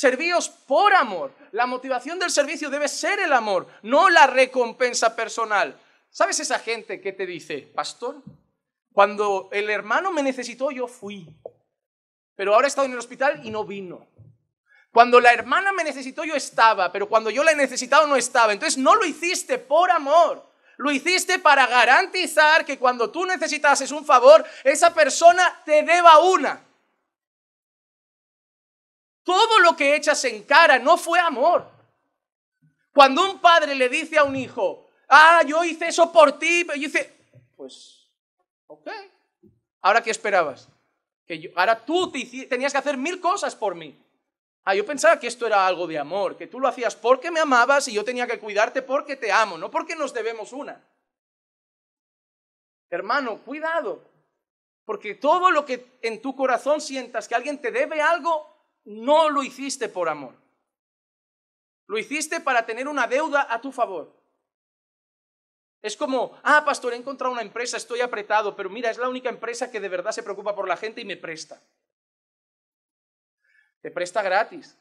Servíos por amor. La motivación del servicio debe ser el amor, no la recompensa personal. ¿Sabes esa gente que te dice, pastor? Cuando el hermano me necesitó, yo fui. Pero ahora he estado en el hospital y no vino. Cuando la hermana me necesitó, yo estaba. Pero cuando yo la he necesitado, no estaba. Entonces no lo hiciste por amor. Lo hiciste para garantizar que cuando tú necesitases un favor, esa persona te deba una. Todo lo que echas en cara no fue amor. Cuando un padre le dice a un hijo, ah, yo hice eso por ti, y yo hice, pues, ok. ¿Ahora qué esperabas? Que ahora tú tenías que hacer mil cosas por mí. Ah, yo pensaba que esto era algo de amor, que tú lo hacías porque me amabas y yo tenía que cuidarte porque te amo, no porque nos debemos una. Hermano, cuidado, porque todo lo que en tu corazón sientas que alguien te debe algo, no lo hiciste por amor. Lo hiciste para tener una deuda a tu favor. Es como, ah, pastor, he encontrado una empresa, estoy apretado, pero mira, es la única empresa que de verdad se preocupa por la gente y me presta. Te presta gratis.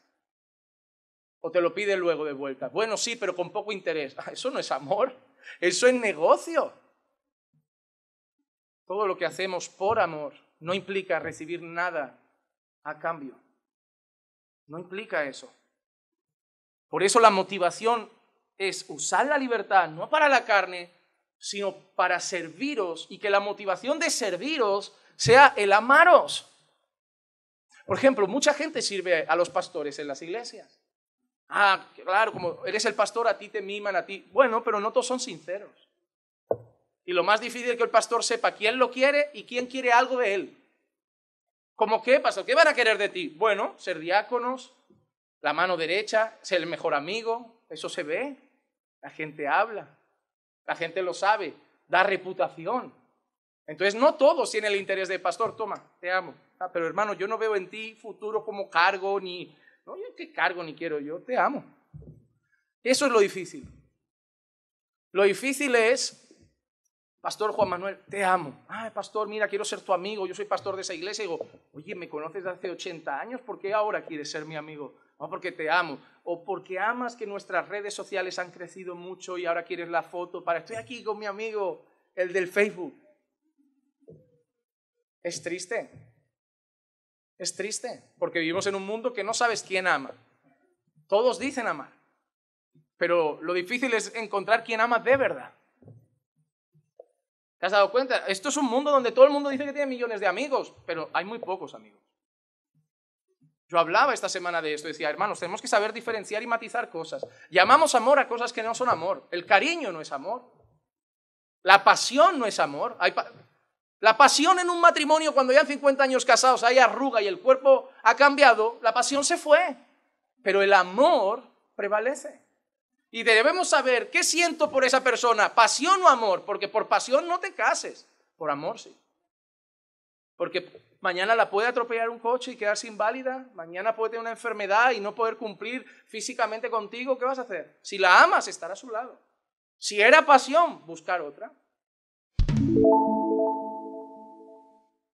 O te lo pide luego de vuelta. Bueno, sí, pero con poco interés. Ah, eso no es amor, eso es negocio. Todo lo que hacemos por amor no implica recibir nada a cambio. No implica eso. Por eso la motivación es usar la libertad no para la carne, sino para serviros y que la motivación de serviros sea el amaros. Por ejemplo, mucha gente sirve a los pastores en las iglesias. Ah, claro, como eres el pastor, a ti te miman, a ti. Bueno, pero no todos son sinceros. Y lo más difícil es que el pastor sepa quién lo quiere y quién quiere algo de él. ¿Cómo qué, pastor? ¿Qué van a querer de ti? Bueno, ser diáconos, la mano derecha, ser el mejor amigo, eso se ve. La gente habla, la gente lo sabe, da reputación. Entonces, no todos tienen el interés de pastor, toma, te amo. Ah, pero hermano, yo no veo en ti futuro como cargo, ni, no, yo qué cargo ni quiero, yo te amo. Eso es lo difícil. Lo difícil es Pastor Juan Manuel, te amo. Ah, pastor, mira, quiero ser tu amigo. Yo soy pastor de esa iglesia. Y digo, oye, me conoces de hace 80 años. ¿Por qué ahora quieres ser mi amigo? No, porque te amo. O porque amas que nuestras redes sociales han crecido mucho y ahora quieres la foto para estoy aquí con mi amigo, el del Facebook. Es triste. Es triste. Porque vivimos en un mundo que no sabes quién ama. Todos dicen amar. Pero lo difícil es encontrar quién ama de verdad. ¿Te has dado cuenta? Esto es un mundo donde todo el mundo dice que tiene millones de amigos, pero hay muy pocos amigos. Yo hablaba esta semana de esto, decía, hermanos, tenemos que saber diferenciar y matizar cosas. Llamamos amor a cosas que no son amor. El cariño no es amor. La pasión no es amor. la pasión en un matrimonio, cuando ya 50 años casados hay arruga y el cuerpo ha cambiado, la pasión se fue, pero el amor prevalece. Y debemos saber qué siento por esa persona, pasión o amor, porque por pasión no te cases, por amor sí. Porque mañana la puede atropellar un coche y quedarse inválida, mañana puede tener una enfermedad y no poder cumplir físicamente contigo, ¿qué vas a hacer? Si la amas, estar a su lado. Si era pasión, buscar otra.